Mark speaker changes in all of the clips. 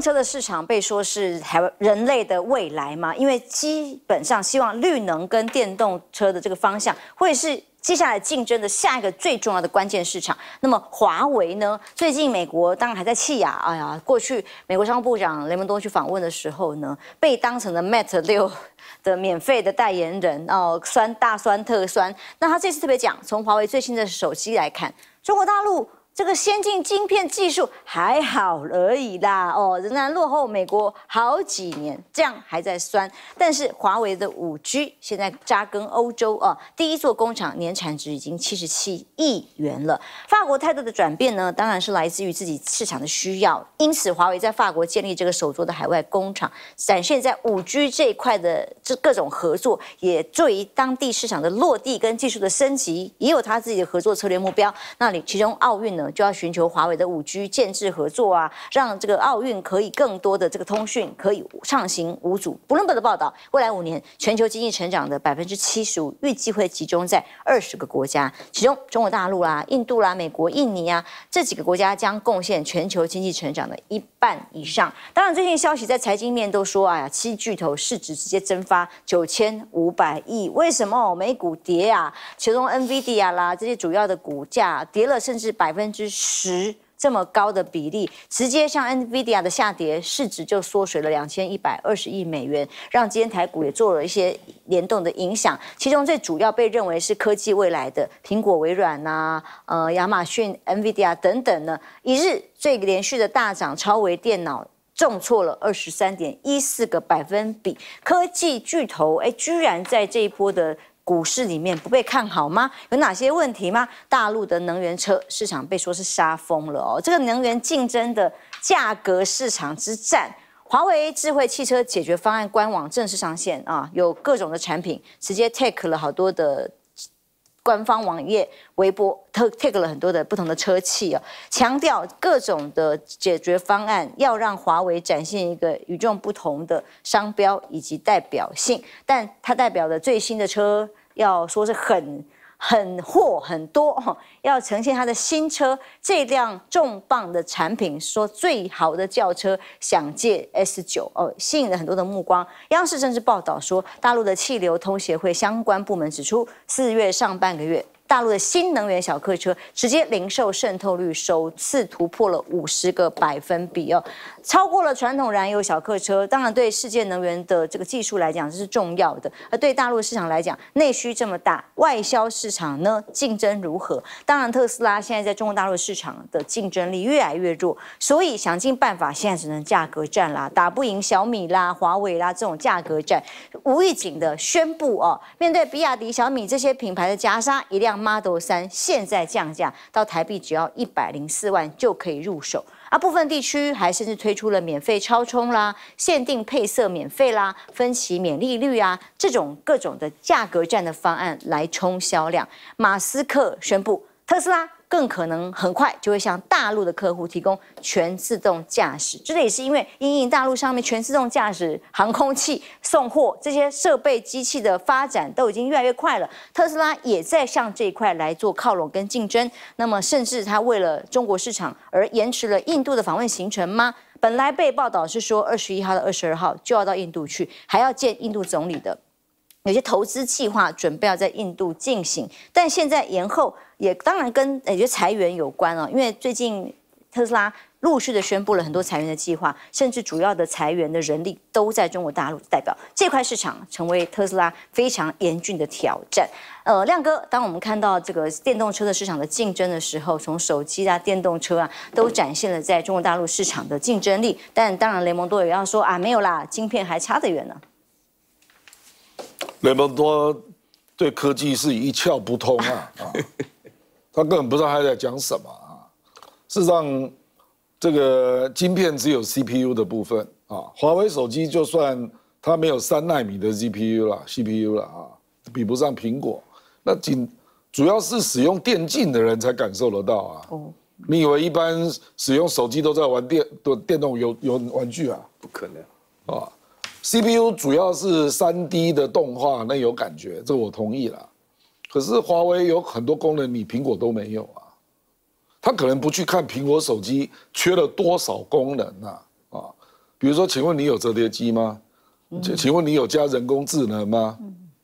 Speaker 1: 车的市场被说是海人类的未来嘛？因为基本上希望绿能跟电动车的这个方向，会是接下来竞争的下一个最重要的关键市场。那么华为呢？最近美国当然还在气呀，哎呀，过去美国商务部长雷蒙多去访问的时候呢，被当成了 Mate 六的免费的代言人哦，酸大酸特酸。那他这次特别讲，从华为最新的手机来看，中国大陆。这个先进晶片技术还好而已啦，哦，仍然落后美国好几年，这样还在酸。但是华为的五 G 现在扎根欧洲哦，第一座工厂年产值已经七十七亿元了。法国态度的转变呢，当然是来自于自己市场的需要，因此华为在法国建立这个首座的海外工厂，展现在五 G 这一块的这各种合作，也对于当地市场的落地跟技术的升级，也有他自己的合作策略目标。那里其中奥运。呢？就要寻求华为的五 G 建制合作啊，让这个奥运可以更多的这个通讯可以畅行无阻。不伦格的报道，未来五年全球经济成长的百分之七十五，预计会集中在二十个国家，其中中国大陆啦、印度啦、美国、印尼啊这几个国家将贡献全球经济成长的一半以上。当然，最近消息在财经面都说，哎呀，七巨头市值直接蒸发九千五百亿，为什么美股跌啊？其中 NVIDIA 啦这些主要的股价跌了，甚至百分。之十这么高的比例，直接像 Nvidia 的下跌，市值就缩水了两千一百二十亿美元，让今天台股也做了一些联动的影响。其中最主要被认为是科技未来的苹果、微软呐，呃，亚马逊、Nvidia 等等呢，一日最连续的大涨，超微电脑重挫了二十三点一四个百分比，科技巨头哎，居然在这一波的。股市里面不被看好吗？有哪些问题吗？大陆的能源车市场被说是杀疯了哦，这个能源竞争的价格市场之战，华为智慧汽车解决方案官网正式上线啊，有各种的产品，直接 take 了好多的。官方网页、微博特 take 了很多的不同的车企啊，强调各种的解决方案，要让华为展现一个与众不同的商标以及代表性，但它代表的最新的车，要说是很。很货很多，要呈现他的新车，这辆重磅的产品，说最好的轿车，想借 S 九哦，吸引了很多的目光。央视甚至报道说，大陆的汽流通协会相关部门指出，四月上半个月，大陆的新能源小客车直接零售渗透率首次突破了五十个百分比哦。超过了传统燃油小客车，当然对世界能源的这个技术来讲这是重要的，而对大陆市场来讲，内需这么大，外销市场呢竞争如何？当然特斯拉现在在中国大陆市场的竞争力越来越弱，所以想尽办法现在只能价格战啦，打不赢小米啦、华为啦这种价格战，无预警的宣布哦，面对比亚迪、小米这些品牌的夹杀，一辆 Model 3现在降价到台币只要一百零四万就可以入手。啊，部分地区还甚至推出了免费超充啦、限定配色免费啦、分期免利率啊，这种各种的价格战的方案来冲销量。马斯克宣布，特斯拉。更可能很快就会向大陆的客户提供全自动驾驶，这个也是因为因应大陆上面全自动驾驶航空器送货这些设备机器的发展都已经越来越快了，特斯拉也在向这一块来做靠拢跟竞争。那么，甚至他为了中国市场而延迟了印度的访问行程吗？本来被报道是说二十一号到二十二号就要到印度去，还要见印度总理的，有些投资计划准备要在印度进行，但现在延后。也当然跟就裁员有关啊，因为最近特斯拉陆续的宣布了很多裁员的计划，甚至主要的裁员的人力都在中国大陆，代表这块市场成为特斯拉非常严峻的挑战。呃，亮哥，当我们看到这个电动车的市场的竞争的时候，从手机啊、电动车啊，都展现了在中国大陆市场的竞争力。但当然，雷蒙多也要说啊，没有啦，晶片还差得远呢。
Speaker 2: 雷蒙多对科技是一窍不通啊！他根本不知道他在讲什么啊！事实上，这个晶片只有 CPU 的部分啊。华为手机就算它没有三纳米的 CPU 了，CPU 了啊，比不上苹果。那仅主要是使用电竞的人才感受得到啊。哦，你以为一般使用手机都在玩电的电动游游玩具啊？
Speaker 3: 不可能
Speaker 2: 啊！CPU 主要是三 D 的动画那有感觉，这我同意了。可是华为有很多功能，你苹果都没有啊！他可能不去看苹果手机缺了多少功能啊啊，比如说，请问你有折叠机吗？请请问你有加人工智能吗？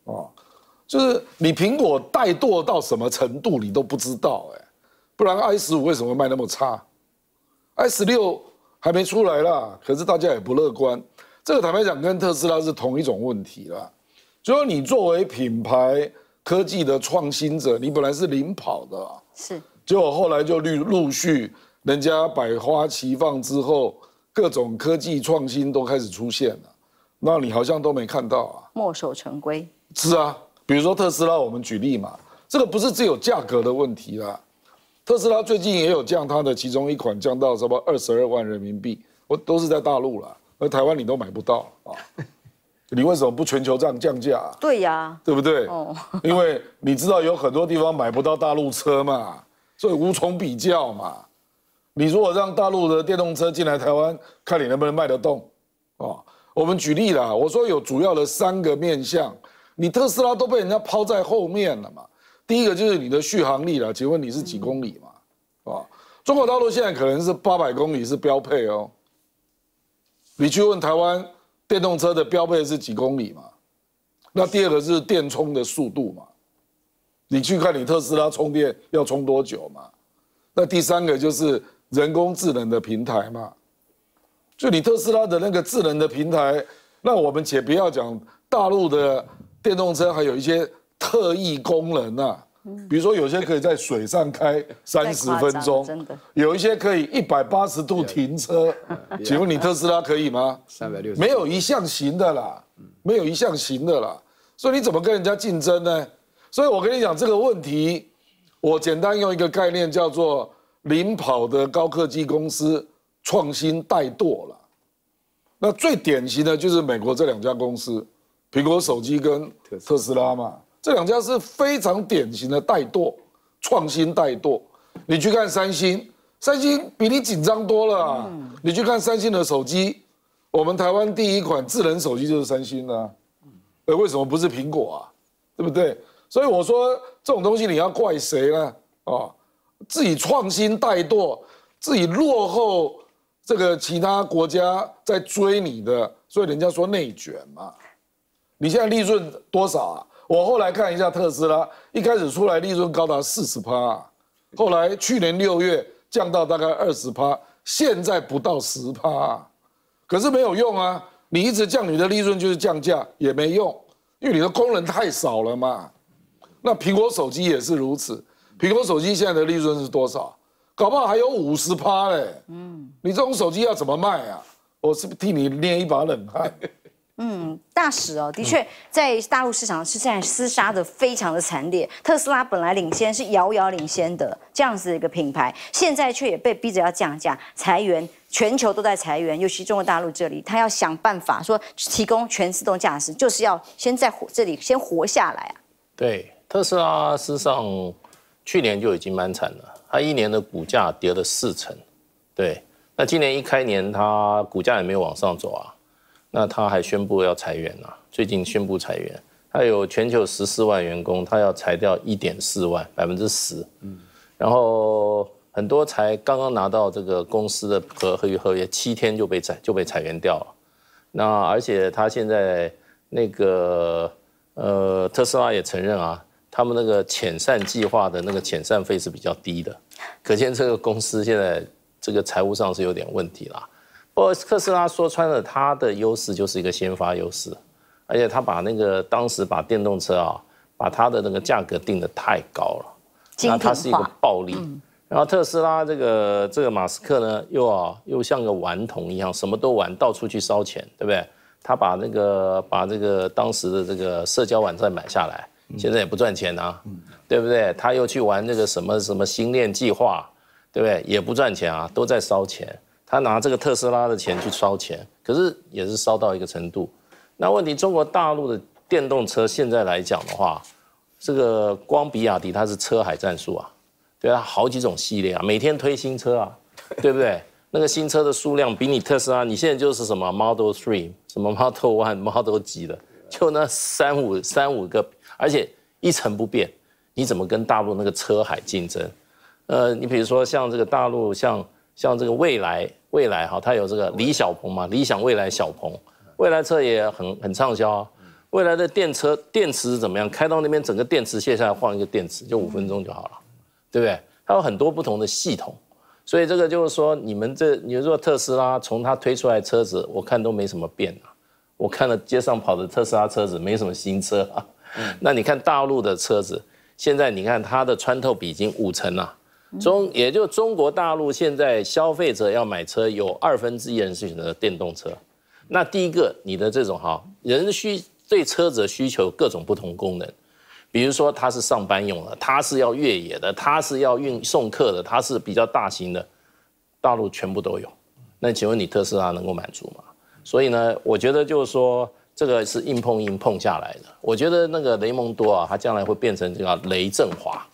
Speaker 2: 啊，就是你苹果怠惰到什么程度，你都不知道哎！不然 i 十五为什么卖那么差？i 十六还没出来啦，可是大家也不乐观。这个坦白讲，跟特斯拉是同一种问题啦，就说你作为品牌。科技的创新者，你本来是领跑的，是，结果后来就陆陆续，人家百花齐放之后，各种科技创新都开始出现了，那你好像都没看到啊？
Speaker 1: 墨守成规。
Speaker 2: 是啊，比如说特斯拉，我们举例嘛，这个不是只有价格的问题啦，特斯拉最近也有降它的其中一款，降到什么二十二万人民币，我都是在大陆了，而台湾你都买不到啊。你为什么不全球这样降价？
Speaker 1: 对呀，对不对？哦，
Speaker 2: 因为你知道有很多地方买不到大陆车嘛，所以无从比较嘛。你如果让大陆的电动车进来台湾，看你能不能卖得动？哦，我们举例啦，我说有主要的三个面向，你特斯拉都被人家抛在后面了嘛。第一个就是你的续航力啦，请问你是几公里嘛？啊，中国大陆现在可能是八百公里是标配哦。你去问台湾。电动车的标配是几公里嘛？那第二个是电充的速度嘛？你去看你特斯拉充电要充多久嘛？那第三个就是人工智能的平台嘛？就你特斯拉的那个智能的平台，那我们且不要讲大陆的电动车，还有一些特异功能啊。比如说，有些可以在水上开三十分钟，有一些可以一百八十度停车，请问你特斯拉可以吗？三百六十，没有一项型的啦，没有一项行的啦，所以你怎么跟人家竞争呢？所以我跟你讲这个问题，我简单用一个概念叫做领跑的高科技公司创新怠惰了。那最典型的就是美国这两家公司，苹果手机跟特斯拉嘛。这两家是非常典型的怠惰创新怠惰。你去看三星，三星比你紧张多了。你去看三星的手机，我们台湾第一款智能手机就是三星啊。呃，为什么不是苹果啊？对不对？所以我说这种东西你要怪谁呢？哦，自己创新怠惰，自己落后，这个其他国家在追你的，所以人家说内卷嘛。你现在利润多少啊？我后来看一下特斯拉，一开始出来利润高达四十趴，后来去年六月降到大概二十趴，现在不到十趴，可是没有用啊！你一直降，你的利润就是降价也没用，因为你的工人太少了嘛。那苹果手机也是如此，苹果手机现在的利润是多少？搞不好还有五十趴嘞。嗯，你这种手机要怎么卖啊？我是不是替你捏一把冷汗？
Speaker 1: 嗯，大使哦，的确，在大陆市场是在厮杀的非常的惨烈。特斯拉本来领先，是遥遥领先的这样子一个品牌，现在却也被逼着要降价、裁员，全球都在裁员，尤其中国大陆这里，他要想办法说提供全自动驾驶，就是要先在这里先活下来啊。
Speaker 4: 对，特斯拉事实上去年就已经蛮惨了，它一年的股价跌了四成。对，那今年一开年，它股价也没有往上走啊。那他还宣布要裁员啊，最近宣布裁员，他有全球十四万员工，他要裁掉一点四万，百分之十。嗯，然后很多才刚刚拿到这个公司的合合约，合约七天就被裁就被裁员掉了。那而且他现在那个呃，特斯拉也承认啊，他们那个遣散计划的那个遣散费是比较低的，可见这个公司现在这个财务上是有点问题了。不过特斯拉说穿了，它的优势就是一个先发优势，而且它把那个当时把电动车啊，把它的那个价格定得太高了，那它是一个暴利。然后特斯拉这个这个马斯克呢，又啊又像个顽童一样，什么都玩，到处去烧钱，对不对？他把那个把这个当时的这个社交网站买下来，现在也不赚钱呐，对不对？他又去玩那个什么什么星链计划，对不对？也不赚钱啊，都在烧钱。他拿这个特斯拉的钱去烧钱，可是也是烧到一个程度。那问题，中国大陆的电动车现在来讲的话，这个光比亚迪它是车海战术啊，对啊，好几种系列啊，每天推新车啊，对不对？那个新车的数量比你特斯拉，你现在就是什么 Model Three、什么 Model One、Model 几的，就那三五三五个，而且一成不变，你怎么跟大陆那个车海竞争？呃，你比如说像这个大陆像。像这个未来，未来哈，它有这个李小鹏嘛，理想未来小鹏，未来车也很很畅销啊。未来的电车电池怎么样？开到那边，整个电池卸下来换一个电池，就五分钟就好了，对不对？它有很多不同的系统，所以这个就是说，你们这，你如说特斯拉，从它推出来车子，我看都没什么变啊。我看了街上跑的特斯拉车子，没什么新车啊。那你看大陆的车子，现在你看它的穿透比已经五成了。中也就中国大陆现在消费者要买车，有二分之一人是选择电动车。那第一个，你的这种哈，人需对车子的需求各种不同功能，比如说它是上班用的，它是要越野的，它是要运送客的，它是比较大型的，大陆全部都有。那请问你特斯拉能够满足吗？所以呢，我觉得就是说这个是硬碰硬碰下来的。我觉得那个雷蒙多啊，他将来会变成这个雷振华。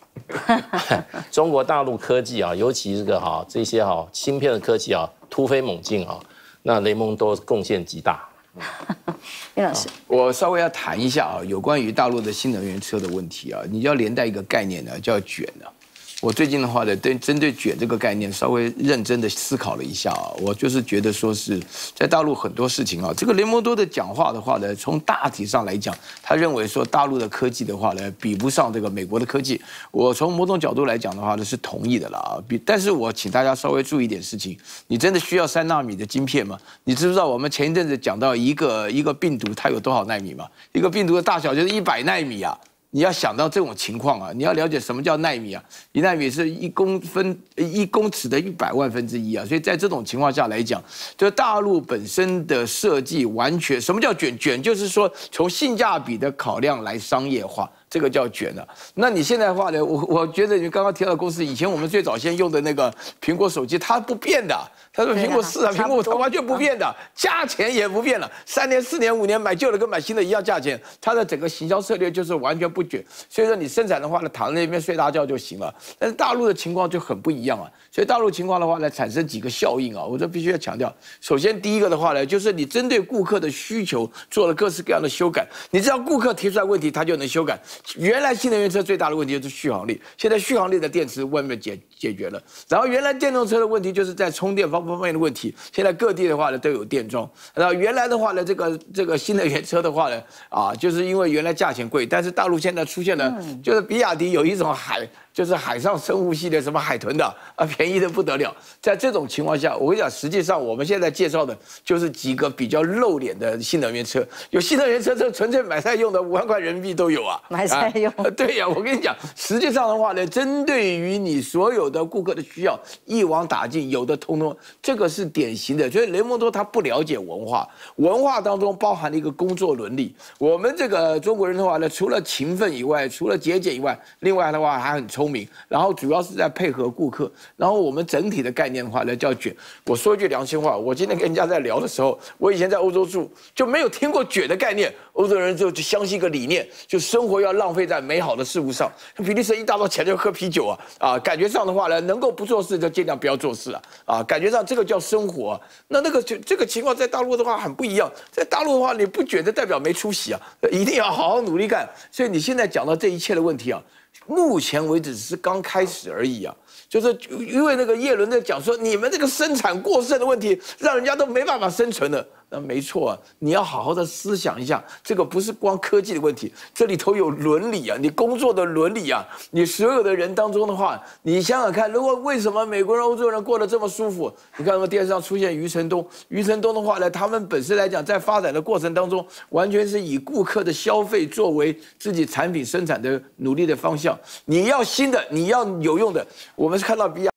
Speaker 4: 中国大陆科技啊，尤其这个哈，这些哈芯片的科技啊，突飞猛进啊，那雷蒙多贡献极大。余 老师，我稍微要谈
Speaker 3: 一下啊，有关于大陆的新能源车的问题啊，你要连带一个概念呢，叫卷呢。我最近的话呢，对针对“卷”这个概念，稍微认真的思考了一下啊，我就是觉得说是在大陆很多事情啊，这个雷蒙多的讲话的话呢，从大体上来讲，他认为说大陆的科技的话呢，比不上这个美国的科技。我从某种角度来讲的话呢，是同意的了啊。比，但是，我请大家稍微注意一点事情：你真的需要三纳米的晶片吗？你知不知道我们前一阵子讲到一个一个病毒，它有多少纳米吗？一个病毒的大小就是一百纳米啊。你要想到这种情况啊，你要了解什么叫纳米啊？一纳米是一公分、一公尺的一百万分之一啊，所以在这种情况下来讲，就大陆本身的设计完全什么叫卷卷，就是说从性价比的考量来商业化。这个叫卷了。那你现在话呢？我我觉得你刚刚提到公司，以前我们最早先用的那个苹果手机，它不变的。他说苹果四啊，苹果它完全不变的，价钱也不变了。三年、四年、五年买旧的跟买新的一样价钱。它的整个行销策略就是完全不卷。所以说你生产的话呢，躺在那边睡大觉就行了。但是大陆的情况就很不一样啊。所以大陆情况的话呢，产生几个效应啊，我这必须要强调。首先第一个的话呢，就是你针对顾客的需求做了各式各样的修改。你只要顾客提出来问题，他就能修改。原来新能源车最大的问题就是续航力，现在续航力的电池外面解解决了，然后原来电动车的问题就是在充电方方面的问题，现在各地的话呢都有电桩。然后原来的话呢，这个这个新能源车的话呢，啊，就是因为原来价钱贵，但是大陆现在出现了，就是比亚迪有一种海，就是海上生物系列什么海豚的，啊，便宜的不得了。在这种情况下，我跟你讲，实际上我们现在介绍的就是几个比较露脸的新能源车。有新能源车，这纯粹买菜用的，五万块人民币都有啊，买菜用？对呀，我跟你讲，实际上的话呢，针对于你所有。的顾客的需要一网打尽，有的通通，这个是典型的。所以雷蒙多他不了解文化，文化当中包含了一个工作伦理。我们这个中国人的话呢，除了勤奋以外，除了节俭以外，另外的话还很聪明。然后主要是在配合顾客。然后我们整体的概念的话呢，叫卷。我说句良心话，我今天跟人家在聊的时候，我以前在欧洲住就没有听过卷的概念。欧洲人就就相信一个理念，就生活要浪费在美好的事物上。比利时一大早起来就喝啤酒啊，啊，感觉上的话呢，能够不做事就尽量不要做事啊，啊，感觉上这个叫生活。那那个就这个情况在大陆的话很不一样，在大陆的话你不卷的代表没出息啊，一定要好好努力干。所以你现在讲到这一切的问题啊，目前为止是刚开始而已啊，就是因为那个叶伦在讲说，你们这个生产过剩的问题，让人家都没办法生存了。那没错，你要好好的思想一下，这个不是光科技的问题，这里头有伦理啊，你工作的伦理啊，你所有的人当中的话，你想想看，如果为什么美国人、欧洲人过得这么舒服？你看，我电视上出现余承东，余承东的话呢，他们本身来讲，在发展的过程当中，完全是以顾客的消费作为自己产品生产的努力的方向。你要新的，你要有用的，我们是看到比亚。